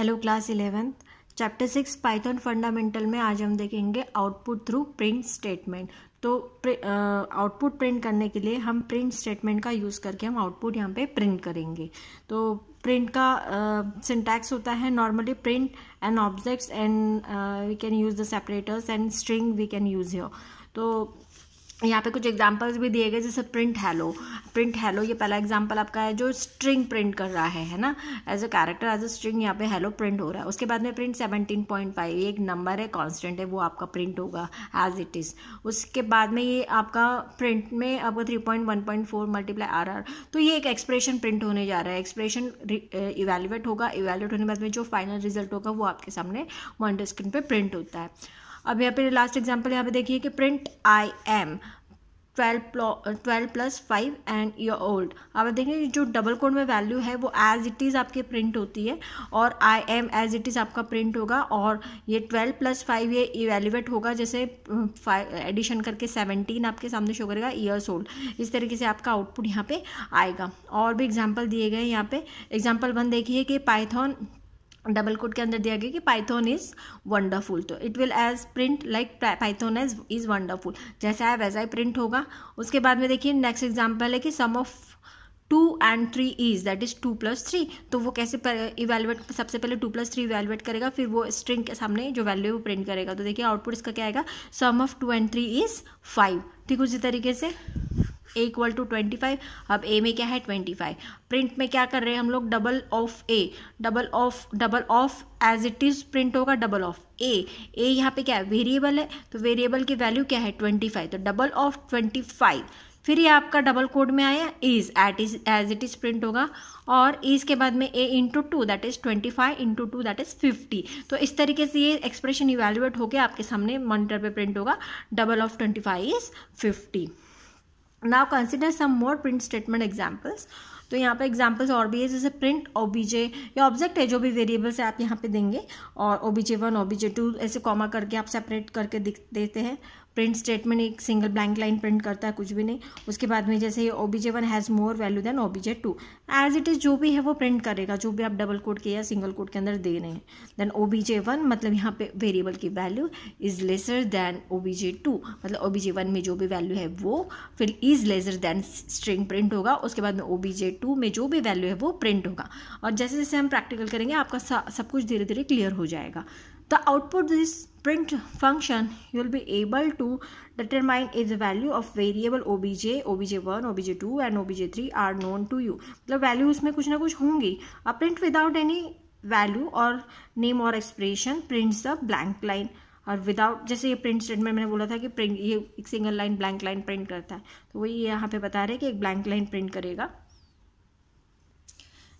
Hello class eleventh chapter six Python fundamental में आज हम देखेंगे आउटपुट थ्रू प्रिंट स्टेटमेंट तो आउटपुट प्रिंट करने के लिए हम प्रिंट स्टेटमेंट का यूज़ करके हम आउटपुट यहाँ पे प्रिंट करेंगे तो प्रिंट का सिंटैक्स uh, होता है normally print and objects and we can use the separators and string we can use your तो यहाँ पे कुछ एग्जांपल्स भी दिए गए जैसे प्रिंट हैलो प्रिंट हैलो ये पहला एग्जांपल आपका है जो स्ट्रिंग प्रिंट कर रहा है है ना as a character as a string यहाँ पे हैलो प्रिंट हो रहा है उसके बाद में प्रिंट सेवनटीन पॉइंट फाइव ये एक नंबर है कांस्टेंट है वो आपका प्रिंट होगा एज इट इज़ उसके बाद में ये आपका प्रिंट में आपका three point one point four multiply R R तो ये एक एक्सप्रेशन प्रिंट होने जा रहा है एक्सप्रेशन इवेल्युएट uh, होगा इवेल्युएट होने के बाद में जो फाइनल रिजल्ट होगा वो आपके सामने वन स्क्रीन पर प्रिंट होता है अब यहाँ पे लास्ट एग्जाम्पल यहाँ पे देखिए कि print I am twelve twelve plus five and year old आप देखेंगे जो डबल कोड में वैल्यू है वो एज इट इज़ आपके प्रिंट होती है और I am as it is आपका प्रिंट होगा और ये ट्वेल्व प्लस फाइव ये इवेल्यूएट होगा जैसे फाइव एडिशन करके सेवनटीन आपके सामने शो करेगा ईयर्स ओल्ड इस तरीके से आपका आउटपुट यहाँ पे आएगा और भी एग्जाम्पल दिए गए यहाँ पे एग्जाम्पल वन देखिए कि पाइथॉन डबल कोड के अंदर दिया गया कि पाइथन इज़ वंडरफुल तो it will as print like Python as is wonderful जैसा है वैसा ही प्रिंट होगा उसके बाद में देखिए नेक्स्ट एग्जाम्पल है कि sum of two and three is that is two plus three तो वो कैसे इवेलुएट सबसे पहले टू प्लस थ्री इवेलुएट करेगा फिर वो स्ट्रिंग के सामने जो वैल्यू है वो प्रिंट करेगा तो देखिए आउटपुट इसका क्या आएगा sum of two and three is five ठीक उसी तरीके से A equal to twenty five अब ए में क्या है ट्वेंटी फाइव प्रिंट में क्या कर रहे हैं हम लोग double of A double of double of as it is print होगा डबल ऑफ ए ए यहाँ पे क्या है वेरिएबल है तो वेरिएबल की वैल्यू क्या है ट्वेंटी फाइव तो डबल ऑफ ट्वेंटी फाइव फिर ये आपका डबल कोड में आया is at is as it is print होगा और इज के बाद में A into two that is twenty five into two that is fifty तो इस तरीके से ये एक्सप्रेशन इवेल्युएट होकर आपके सामने मॉनिटर पे प्रिंट होगा double of twenty five is fifty now consider some more print statement examples तो यहाँ पे एग्जाम्पल्स और भी है जैसे प्रिंट ओबीजे या ऑब्जेक्ट है जो भी वेरिएबल्स है आप यहाँ पे देंगे और ओबीजे वन ओबीजे टू ऐसे कॉमा करके आप सेपरेट करके देते हैं प्रिंट स्टेटमेंट एक सिंगल ब्लैंक लाइन प्रिंट करता है कुछ भी नहीं उसके बाद में जैसे O B J one has more value than O B J two as it is जो भी है वो प्रिंट करेगा जो भी आप डबल कोड के या सिंगल कोड के अंदर दे रहे हैं than O B J one मतलब यहाँ पे वेरिएबल की value is lesser than O B J two मतलब ओ बी जे वन में जो भी वैल्यू है वो फिर is lesser than string print होगा उसके बाद में ओ बी जे टू में जो भी वैल्यू है वो प्रिंट होगा और जैसे जैसे हम प्रैक्टिकल करेंगे आपका सब कुछ धीरे धीरे क्लियर हो जाएगा the output this print function you will be able to determine is the value of variable obj obj1 obj2 and obj3 are known to you the values mein kuch na kuch hongi a print without any value or name or expression prints the blank line और without जैसे ये print statement मैंने बोला था कि print ये एक single line blank line print करता है तो वही यहाँ पे बता रहे हैं कि एक ब्लैंक लाइन प्रिंट करेगा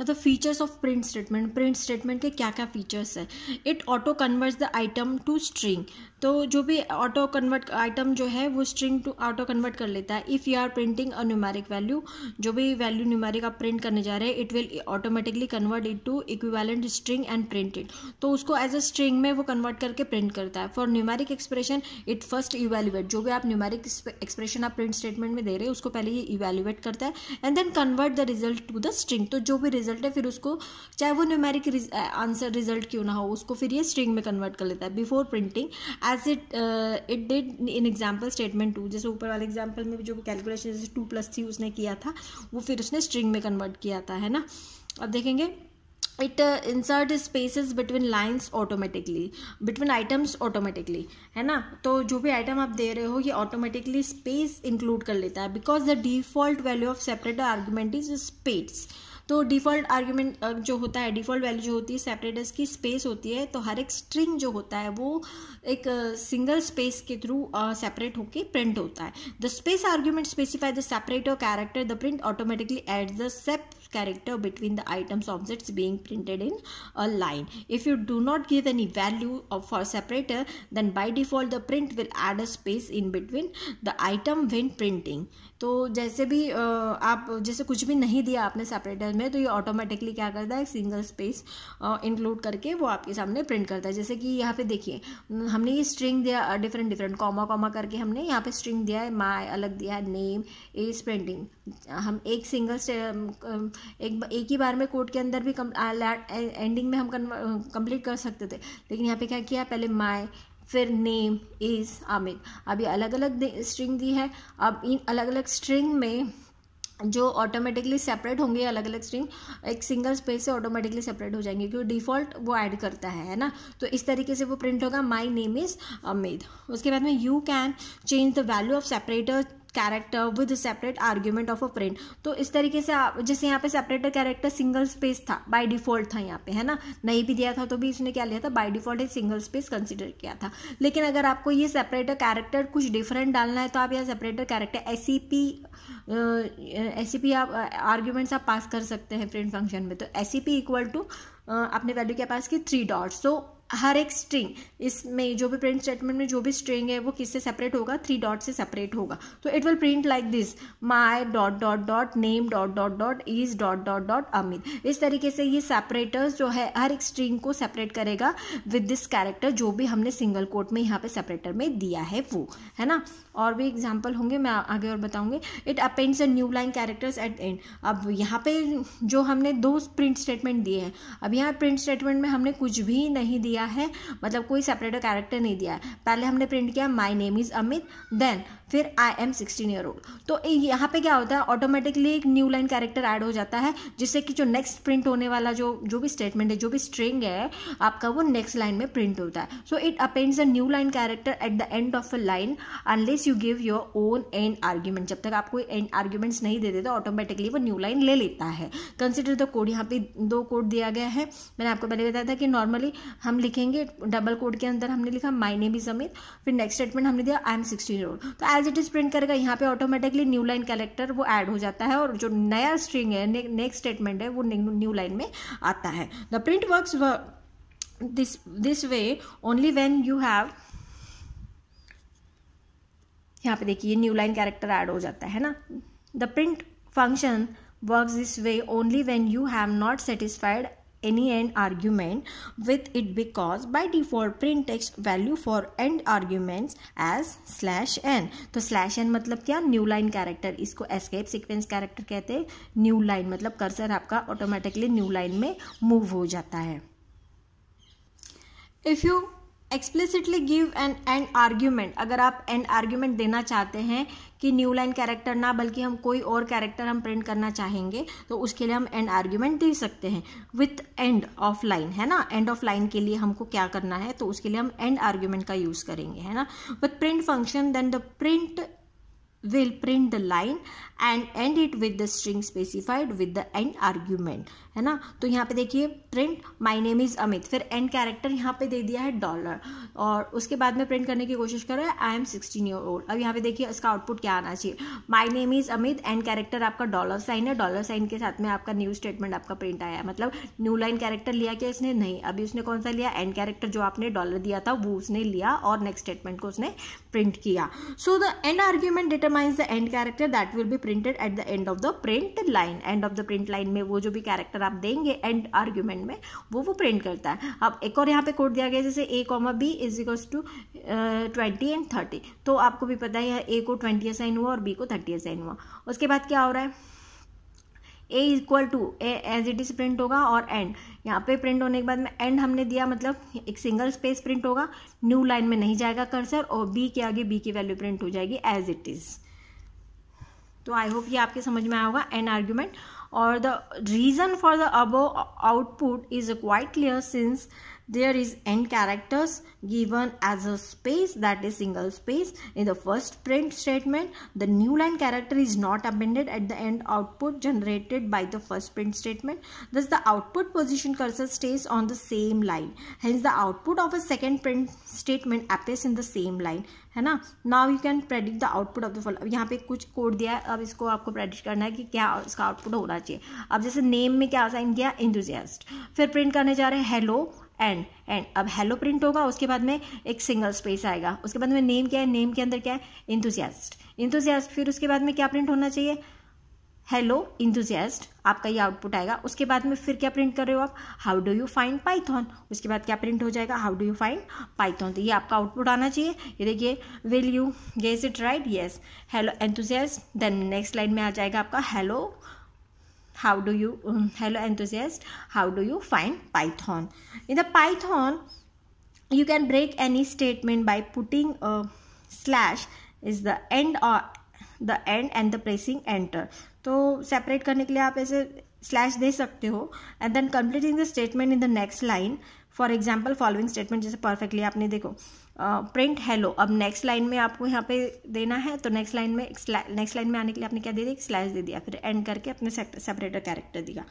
या तो features of print statement print statement के क्या क्या फीचर्स है it auto converts the item to string तो जो भी ऑटो कन्वर्ट आइटम जो है वो स्ट्रिंग टू ऑटो कन्वर्ट कर लेता है if you are printing a numeric value जो भी वैल्यू न्यूमेरिक आप प्रिंट करने जा रहे हैं it will automatically convert it to equivalent string and printed तो उसको एज अ स्ट्रिंग में वो कन्वर्ट करके प्रिंट करता है for numeric expression it first evaluate जो भी आप न्यूमेरिक एक्सप्रेशन आप प्रिंट स्टेटमेंट में दे रहे हो उसको पहले ये इवेल्युएट करता है and then convert the result to the string तो जो भी रिजल्ट है फिर उसको चाहे वो न्यूमेरिक आंसर रिजल्ट क्यों ना हो उसको फिर ये स्ट्रिंग में कन्वर्ट कर लेता है before printing as it it did in example statement two जैसे ऊपर वाले एग्जाम्पल में जो कैलकुलेशन जैसे टू प्लस थ्री उसने किया था वो फिर उसने स्ट्रिंग में कन्वर्ट किया था है ना अब देखेंगे it insert spaces between lines automatically between items automatically है ना तो जो भी आइटम आप दे रहे हो ये ऑटोमेटिकली स्पेस इंक्लूड कर लेता है because the default value of separate argument is space तो डिफ़ॉल्ट आर्ग्यूमेंट जो होता है डिफ़ॉल्ट वैल्यू जो होती है सेपरेटर्स की स्पेस होती है तो हर एक स्ट्रिंग जो होता है वो एक सिंगल स्पेस के थ्रू सेपरेट होके प्रिंट होता है the space argument specify the separator character the print automatically at the sep character between the items objects being printed in a line. If you do not give any value of for separator then by default the print will add a space in between the item when printing. तो जैसे भी आप जैसे कुछ भी नहीं दिया आपने सेपरेटर में तो ये ऑटोमेटिकली क्या करता है सिंगल स्पेस इंक्लूड करके वो आपके सामने प्रिंट करता है जैसे कि यहाँ पे देखिए हमने ये स्ट्रिंग दिया डिफरेंट डिफरेंट कॉमा कॉमा करके हमने यहाँ पे स्ट्रिंग दिया है माय अलग दिया है नेम इज प्रिंटिंग हम एक सिंगल एक एक ही बार में कोर्ट के अंदर भी एंडिंग में हम कंप्लीट कर सकते थे लेकिन यहाँ पे क्या किया पहले माई फिर नेम इज़ अमित अभी अलग अलग स्ट्रिंग दी है अब इन अलग अलग स्ट्रिंग में जो ऑटोमेटिकली सेपरेट होंगे अलग अलग स्ट्रिंग एक सिंगल स्पेस से ऑटोमेटिकली सेपरेट हो जाएंगे क्योंकि डिफ़ॉल्ट वो ऐड करता है है ना तो इस तरीके से वो प्रिंट होगा माई नेम इज़ अमित उसके बाद में you can change the value of separator character with separate argument of a print तो इस तरीके से आप जैसे यहाँ पे सेपरेटर कैरेक्टर सिंगल स्पेस था बाय डिफॉल्ट था यहाँ पे है ना नहीं भी दिया था तो भी इसने क्या लिया था बाय डिफॉल्ट एक सिंगल स्पेस कंसिडर किया था लेकिन अगर आपको ये सेपरेटर कैरेक्टर कुछ डिफरेंट डालना है तो आप यहाँ separator character S C P S C P आप आर्ग्यूमेंट्स आप पास कर सकते हैं प्रिंट फंक्शन में तो S C P equal to आपने वैल्यू क्या पास की थ्री डॉट्स सो हर एक स्ट्रिंग इसमें जो भी प्रिंट स्टेटमेंट में जो भी स्ट्रिंग है वो किससे सेपरेट होगा थ्री डॉट से सेपरेट होगा तो it will print like this my dot dot dot name dot dot dot is dot dot dot Amit इस तरीके से ये सेपरेटर्स जो है हर एक स्ट्रिंग को सेपरेट करेगा विद दिस कैरेक्टर जो भी हमने सिंगल कोट में यहाँ पे सेपरेटर में दिया है वो है ना और भी एग्जाम्पल होंगे मैं आगे और बताऊंगी it appends a new line characters at end अब यहाँ पे जो हमने दो प्रिंट स्टेटमेंट दिए हैं अब यहाँ प्रिंट स्टेटमेंट में हमने कुछ भी नहीं दिया दिया है मतलब कोई सेपरेट कैरेक्टर नहीं दिया है पहले हमने प्रिंट किया my name is Amit then फिर I am sixteen year old तो यहाँ पे क्या होता है ऑटोमेटिकली एक न्यू लाइन कैरेक्टर ऐड हो जाता है जिससे कि जो नेक्स्ट प्रिंट होने वाला जो जो भी स्टेटमेंट है जो भी स्ट्रिंग है आपका वो नेक्स्ट लाइन में प्रिंट होता है so it appends a new line character at the end of a line unless you give your own end argument जब तक आप कोई एंड आर्ग्यूमेंट्स नहीं देते तो ऑटोमेटिकली वो न्यू लाइन ले लेता है कंसिडर द कोड यहाँ पे दो कोड दिया गया है मैंने आपको पहले बताया था कि नॉर्मली हम लिखेंगे डबल कोड के अंदर हमने लिखा माई नेम इज अमित फिर नेक्स्ट स्टेटमेंट हमने दिया I am sixteen year old तो एज इट इज प्रिंट करेगा यहाँ पे ऑटोमेटिकली न्यू लाइन कैरेक्टर वो ऐड हो जाता है और जो नया स्ट्रिंग है नेक्स्ट स्टेटमेंट है वो न्यू लाइन में आता है the print work this this way only when you have यहाँ पे देखिए न्यू लाइन कैरेक्टर ऐड हो जाता है ना the print function work this way only when you have not satisfied any end argument with it because by default print text value for end arguments as slash n तो slash n मतलब क्या new line character इसको escape sequence character कहते हैं new line मतलब cursor आपका automatically new line में move हो जाता है if you explicitly give an end argument अगर आप एंड आर्ग्यूमेंट देना चाहते हैं कि न्यू लाइन कैरेक्टर ना बल्कि हम कोई और कैरेक्टर हम प्रिंट करना चाहेंगे तो उसके लिए हम एंड आर्ग्यूमेंट दे सकते हैं विथ एंड ऑफ लाइन है ना एंड ऑफ लाइन के लिए हमको क्या करना है तो उसके लिए हम एंड आर्ग्यूमेंट का यूज़ करेंगे है ना with print function then the print will print the line end end it with the string specified with the end argument है ना तो यहाँ पे देखिए print my name is Amit फिर एंड कैरेक्टर यहाँ पे दे दिया है डॉलर और उसके बाद में प्रिंट करने की कोशिश कर रहा है I am sixteen year old अब यहाँ पे देखिए इसका आउटपुट क्या आना चाहिए my name is Amit end character आपका डॉलर साइन है डॉलर साइन के साथ में आपका न्यू स्टेटमेंट आपका प्रिंट आया मतलब न्यू लाइन कैरेक्टर लिया क्या इसने नहीं अभी उसने कौन सा लिया एंड कैरेक्टर जो आपने डॉलर दिया था वो उसने लिया और नेक्स्ट स्टेटमेंट को उसने प्रिंट किया so the end argument determines the end character that will be printed at the end of the print line end of the print line में वो जो भी कैरेक्टर आप देंगे एंड आर्ग्यूमेंट में वो वो प्रिंट करता है अब एक और यहाँ पे कोड दिया गया जैसे A comma B is equals to twenty and thirty तो आपको भी पता है यह ए को ट्वेंटी असाइन हुआ और बी को थर्टी असाइन हुआ उसके बाद क्या हो रहा है A equal to A as it is print होगा और एंड यहाँ पे प्रिंट होने के बाद में एंड हमने दिया मतलब एक सिंगल स्पेस प्रिंट होगा न्यू लाइन में नहीं जाएगा कर्सर और बी के आगे बी की वैल्यू प्रिंट हो जाएगी एज इट इज़ तो आई होप ये आपके समझ में आया होगा end argument or the reason for the above output is quite clear since there is n characters given as a space that is single space in the first print statement the new line character is not appended at the end output generated by the first print statement thus the output position cursor stays on the same line hence the output of a second print statement appears in the same line है ना now you can predict the output of the fall यहाँ पे कुछ code दिया है अब इसको आपको प्रेडिक्ट करना है कि क्या इसका आउटपुट होना चाहिए अब जैसे नेम में क्या साइन किया इंथुजियास्ट फिर प्रिंट करने जा रहे हैं हेलो एंड एंड अब हेलो प्रिंट होगा उसके बाद में एक सिंगल स्पेस आएगा उसके बाद में नेम क्या है नेम के अंदर क्या है इंथुजियास्ट इंथुजियास्ट फिर उसके बाद में क्या प्रिंट होना चाहिए हेलो इंथुजियास्ट आपका ये आउटपुट आएगा उसके बाद में फिर क्या प्रिंट कर रहे हो आप how do you find Python उसके बाद क्या प्रिंट हो जाएगा how do you find Python तो ये आपका आउटपुट आना चाहिए ये देखिए will you guess it right yes hello enthusiast then next line में आ जाएगा आपका hello how do you um, hello enthusiast how do you find python in the python you can break any statement by putting a slash is the end or the end and the pressing enter तो separate करने के लिए आप ऐसे slash दे सकते हो end then completing the statement in the next line for example following statement जैसे परफेक्टली आपने देखो प्रिंट हेलो अब नेक्स्ट लाइन में आपको यहाँ पे देना है तो नेक्स्ट लाइन में नेक्स्ट लाइन में आने के लिए आपने क्या दे दिया स्लैश दे दिया फिर एंड करके अपने सेपरेटर कैरेक्टर दिया